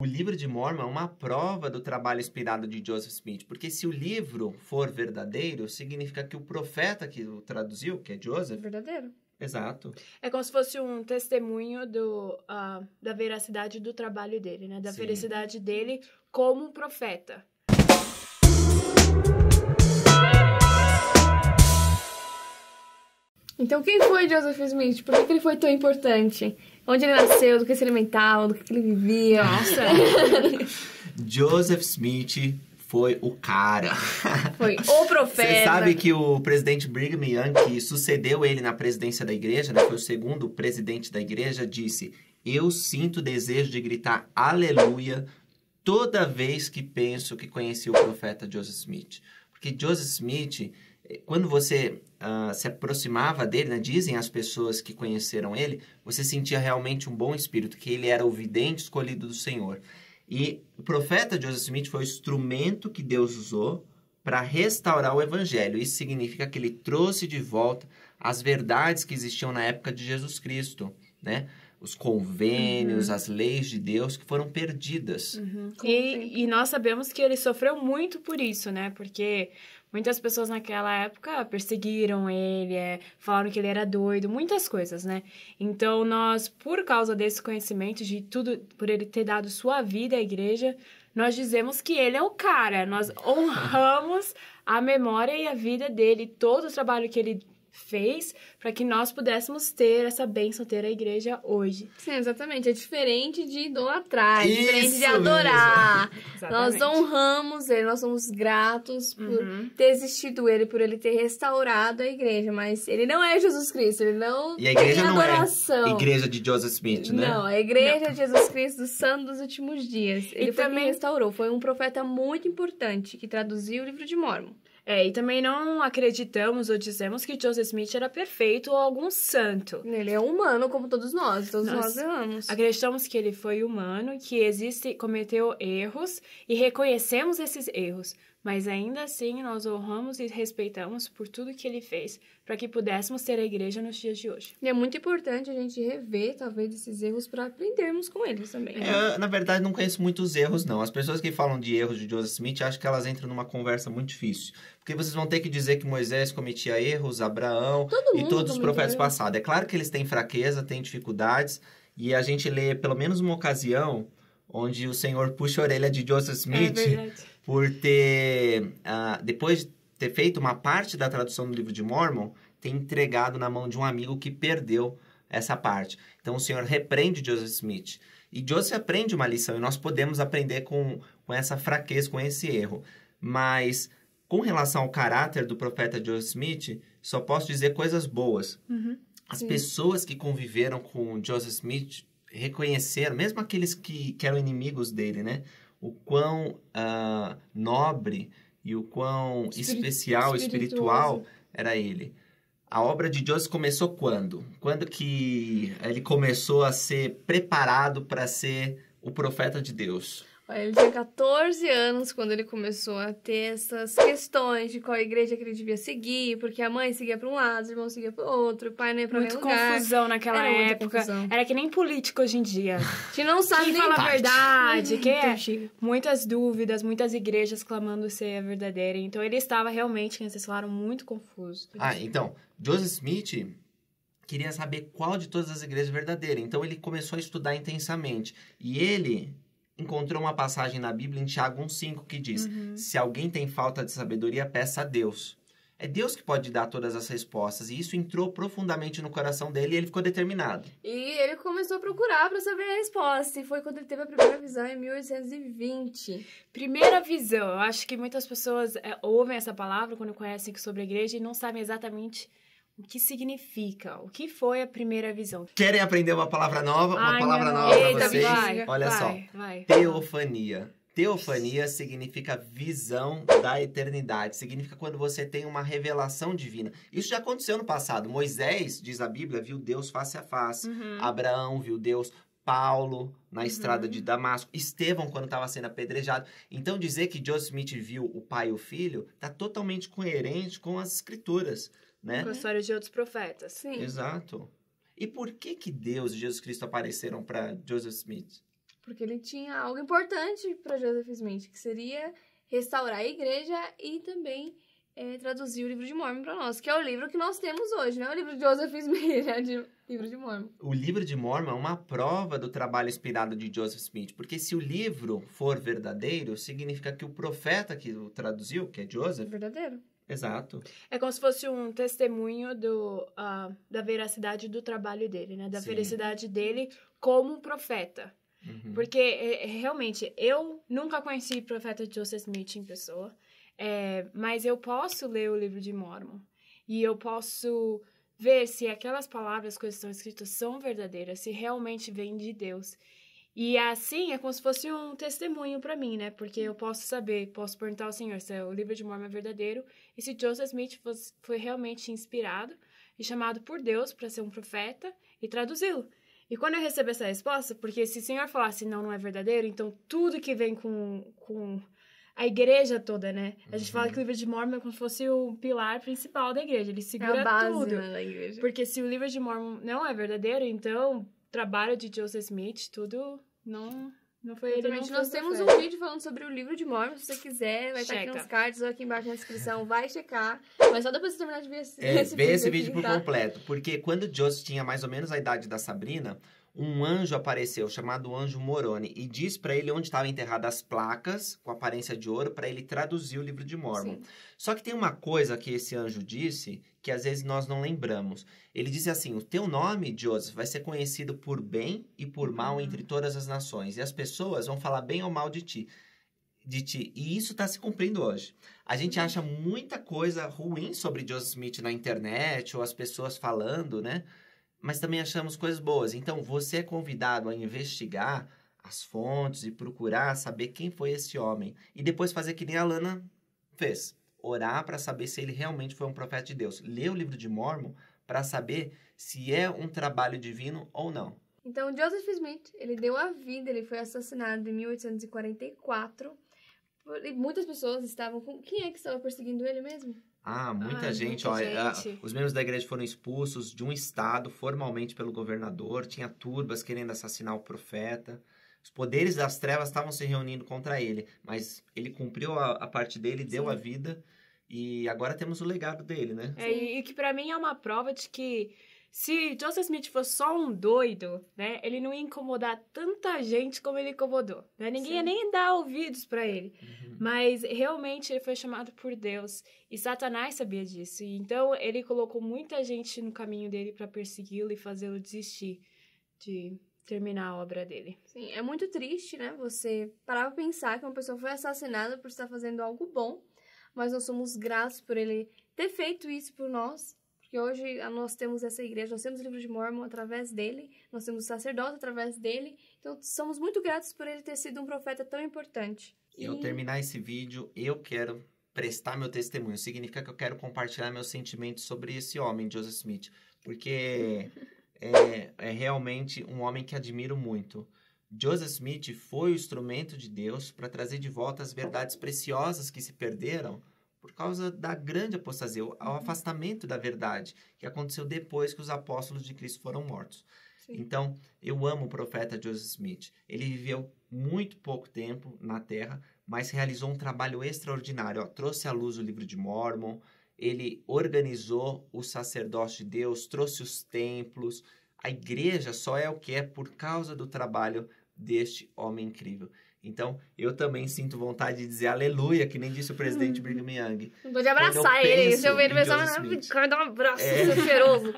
O livro de Mormon é uma prova do trabalho inspirado de Joseph Smith, porque se o livro for verdadeiro, significa que o profeta que o traduziu, que é Joseph. Verdadeiro. Exato. É como se fosse um testemunho do, uh, da veracidade do trabalho dele, né? Da Sim. veracidade dele como profeta. Então, quem foi Joseph Smith? Por que, que ele foi tão importante? onde ele nasceu, do que se alimentava, do que ele vivia. Nossa. Joseph Smith foi o cara. Foi o profeta. Você sabe que o presidente Brigham Young, que sucedeu ele na presidência da igreja, né, foi o segundo presidente da igreja, disse: Eu sinto desejo de gritar aleluia toda vez que penso que conheci o profeta Joseph Smith. Porque Joseph Smith, eh, quando você uh, se aproximava dele, né? dizem as pessoas que conheceram ele, você sentia realmente um bom espírito, que ele era o vidente escolhido do Senhor. E o profeta Joseph Smith foi o instrumento que Deus usou para restaurar o evangelho. Isso significa que ele trouxe de volta as verdades que existiam na época de Jesus Cristo, né? Os convênios, uhum. as leis de Deus que foram perdidas. Uhum. E, e nós sabemos que ele sofreu muito por isso, né? Porque Muitas pessoas naquela época ah, perseguiram ele, é, falaram que ele era doido, muitas coisas, né? Então nós, por causa desse conhecimento de tudo, por ele ter dado sua vida à igreja, nós dizemos que ele é o cara. Nós honramos a memória e a vida dele, todo o trabalho que ele fez para que nós pudéssemos ter essa bênção, ter a igreja hoje. Sim, exatamente. É diferente de idolatrar, é diferente de adorar. Nós honramos ele, nós somos gratos por uhum. ter existido ele, por ele ter restaurado a igreja, mas ele não é Jesus Cristo, ele não e a igreja tem adoração. Não é igreja de Joseph Smith, né? Não, a igreja não. de Jesus Cristo, santo dos últimos dias. Ele e também restaurou, foi um profeta muito importante que traduziu o livro de Mormon. É, e também não acreditamos ou dizemos que Joseph Smith era perfeito ou algum santo. Ele é humano, como todos nós, todos nós, nós Acreditamos que ele foi humano, que existe, cometeu erros e reconhecemos esses erros mas ainda assim nós honramos e respeitamos por tudo que ele fez para que pudéssemos ter a igreja nos dias de hoje. E é muito importante a gente rever, talvez, esses erros para aprendermos com eles também. Né? Eu, na verdade, não conheço muitos erros, não. As pessoas que falam de erros de Joseph Smith acho que elas entram numa conversa muito difícil. Porque vocês vão ter que dizer que Moisés cometia erros, Abraão Todo e todos os profetas passados. É claro que eles têm fraqueza, têm dificuldades, e a gente lê pelo menos uma ocasião onde o Senhor puxa a orelha de Joseph é Smith. É por ter, uh, depois de ter feito uma parte da tradução do livro de Mormon, ter entregado na mão de um amigo que perdeu essa parte. Então o Senhor repreende Joseph Smith. E Joseph aprende uma lição, e nós podemos aprender com, com essa fraqueza, com esse erro. Mas com relação ao caráter do profeta Joseph Smith, só posso dizer coisas boas. Uhum. As Sim. pessoas que conviveram com Joseph Smith reconheceram, mesmo aqueles que, que eram inimigos dele, né? o quão uh, nobre e o quão Espiri especial, espiritual era ele. A obra de Deus começou quando? Quando que ele começou a ser preparado para ser o profeta de Deus? ele tinha 14 anos quando ele começou a ter essas questões de qual igreja que ele devia seguir, porque a mãe seguia para um lado, o irmão seguia para outro, o pai não ia para nenhum lugar. Muito confusão naquela Era época. Confusão. Era que nem político hoje em dia. A gente não sabe quem nem fala a verdade, é. Muitas dúvidas, muitas igrejas clamando ser a verdadeira. Então ele estava realmente, como vocês falaram, muito confuso. Ah, então, Joseph Smith queria saber qual de todas as igrejas é verdadeira. Então ele começou a estudar intensamente. E ele encontrou uma passagem na Bíblia em Tiago 1,5 que diz: uhum. Se alguém tem falta de sabedoria, peça a Deus. É Deus que pode dar todas as respostas. E isso entrou profundamente no coração dele e ele ficou determinado. E ele começou a procurar para saber a resposta. E foi quando ele teve a primeira visão em 1820. Primeira visão. Eu acho que muitas pessoas é, ouvem essa palavra quando conhecem sobre a igreja e não sabem exatamente o que significa? O que foi a primeira visão? Querem aprender uma palavra nova? Uma Ai, palavra nova para vocês? Vai, Olha vai, só. Vai. Teofania. Teofania significa visão da eternidade, significa quando você tem uma revelação divina. Isso já aconteceu no passado. Moisés, diz a Bíblia, viu Deus face a face. Uhum. Abraão viu Deus. Paulo na estrada uhum. de Damasco, Estevão quando estava sendo apedrejado. Então dizer que Joseph Smith viu o pai e o filho está totalmente coerente com as escrituras né? Com histórias de outros profetas, sim. Exato. E por que que Deus e Jesus Cristo apareceram para Joseph Smith? Porque ele tinha algo importante para Joseph Smith, que seria restaurar a igreja e também é, traduzir o livro de Mormon para nós, que é o livro que nós temos hoje, não é o livro de Joseph Smith, é né? o livro de Mormon. O livro de Mormon é uma prova do trabalho inspirado de Joseph Smith, porque se o livro for verdadeiro, significa que o profeta que o traduziu, que é Joseph, é verdadeiro Exato. É como se fosse um testemunho do, uh, da veracidade do trabalho dele, né? Da Sim. veracidade dele como profeta. Uhum. Porque, é, é, realmente, eu nunca conheci o profeta Joseph Smith em pessoa, é, mas eu posso ler o livro de Mormon. E eu posso ver se aquelas palavras que estão escritas são verdadeiras, se realmente vêm de Deus. E assim é como se fosse um testemunho para mim, né? Porque eu posso saber, posso perguntar ao Senhor se é o livro de Mormon é verdadeiro e se Joseph Smith foi realmente inspirado e chamado por Deus para ser um profeta e traduzi-lo. E quando eu recebo essa resposta, porque se o Senhor falasse assim, não, não é verdadeiro, então tudo que vem com, com a igreja toda, né? A gente uhum. fala que o livro de Mormon é como se fosse o pilar principal da igreja, ele segura é a base, tudo. Né, da igreja. Porque se o livro de Mormon não é verdadeiro, então trabalho de Joseph Smith, tudo não, não foi ele. Não nós temos um vídeo falando sobre o livro de Mormon, se você quiser, vai tá Checa. estar aqui nos cards ou aqui embaixo na descrição, vai checar. Mas só depois de terminar de ver esse, é, esse vídeo. Vê esse vídeo aqui, por tá? completo, porque quando Joseph tinha mais ou menos a idade da Sabrina, um anjo apareceu, chamado Anjo Moroni, e diz para ele onde estavam enterradas as placas, com aparência de ouro, para ele traduzir o livro de Mormon. Sim. Só que tem uma coisa que esse anjo disse que às vezes nós não lembramos. Ele disse assim: O teu nome, Joseph, vai ser conhecido por bem e por mal uhum. entre todas as nações, e as pessoas vão falar bem ou mal de ti de ti. E isso está se cumprindo hoje. A gente uhum. acha muita coisa ruim sobre Joseph Smith na internet, ou as pessoas falando, né? mas também achamos coisas boas. Então, você é convidado a investigar as fontes e procurar saber quem foi esse homem. E depois fazer que nem a Lana fez. Orar para saber se ele realmente foi um profeta de Deus. Ler o livro de Mormon para saber se é um trabalho divino ou não. Então, Joseph Smith, ele deu a vida, ele foi assassinado em 1844. E muitas pessoas estavam com... Quem é que estava perseguindo ele mesmo? Ah, muita Ai, gente. Muita é, gente. os membros da igreja foram expulsos de um estado formalmente pelo governador. Tinha turbas querendo assassinar o profeta. Os poderes das trevas estavam se reunindo contra ele, mas ele cumpriu a, a parte dele, Sim. deu a vida e agora temos o legado dele, né? É, e, e que para mim é uma prova de que se Joseph Smith fosse só um doido, né, ele não ia incomodar tanta gente como ele incomodou. Né? Ninguém Sim. ia nem dar ouvidos para ele. Uhum. Mas realmente ele foi chamado por Deus e Satanás sabia disso. E então ele colocou muita gente no caminho dele para persegui-lo e fazê-lo desistir de terminar a obra dele. Sim, é muito triste, né? Você parar pra pensar que uma pessoa foi assassinada por estar fazendo algo bom, mas nós somos gratos por ele ter feito isso por nós porque hoje ah, nós temos essa igreja, nós temos o livro de Mormon através dele, nós temos o sacerdote através dele, então somos muito gratos por ele ter sido um profeta tão importante. E... Eu terminar esse vídeo, eu quero prestar meu testemunho, significa que eu quero compartilhar meus sentimentos sobre esse homem, Joseph Smith, porque é, é realmente um homem que admiro muito. Joseph Smith foi o instrumento de Deus para trazer de volta as verdades preciosas que se perderam por causa da grande apostasia, o uhum. afastamento da verdade que aconteceu depois que os apóstolos de Cristo foram mortos. Sim. Então, eu amo o profeta Joseph Smith. Ele viveu muito pouco tempo na Terra, mas realizou um trabalho extraordinário. Ó, trouxe à luz o livro de Mormon, ele organizou o sacerdócio de Deus, trouxe os templos. A igreja só é o que é por causa do trabalho deste homem incrível. Então, eu também sinto vontade de dizer aleluia, que nem disse o presidente hum. Brigham Young. Vou de abraçar ele, se eu ver ele pensar, quero dar um abraço, é... cheiroso.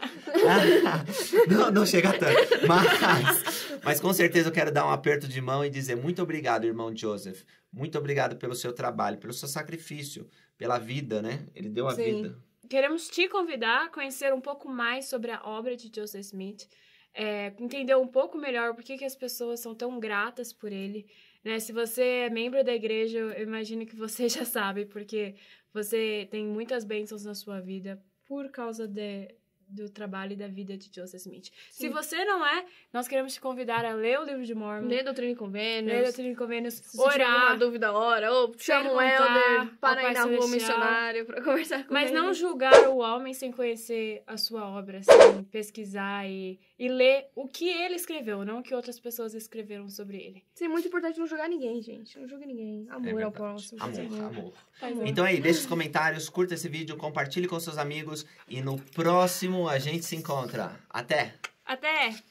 não, não chega tanto, mas, mas com certeza eu quero dar um aperto de mão e dizer muito obrigado, irmão Joseph. Muito obrigado pelo seu trabalho, pelo seu sacrifício, pela vida, né? Ele deu a Sim. vida. Queremos te convidar a conhecer um pouco mais sobre a obra de Joseph Smith, é, entender um pouco melhor por que as pessoas são tão gratas por ele, né? Se você é membro da igreja, eu imagino que você já sabe, porque você tem muitas bênçãos na sua vida por causa de, do trabalho e da vida de Joseph Smith. Sim. Se você não é, nós queremos te convidar a ler o livro de Mormon. Ler Doutrina e Convênios. Ler Doutrina e Convênios. Se orar. Se dúvida, ora. Ou chama um elder para ir na rua missionário para conversar com Mas ele. Mas não julgar o homem sem conhecer a sua obra, sem pesquisar e e ler o que ele escreveu, não o que outras pessoas escreveram sobre ele. Sim, é muito importante não julgar ninguém, gente. Não julgue ninguém. É amor é ao próximo. Amor, amor, amor. Tá então é aí, deixa os comentários, curta esse vídeo, compartilhe com seus amigos e no próximo a gente se encontra. Até! Até!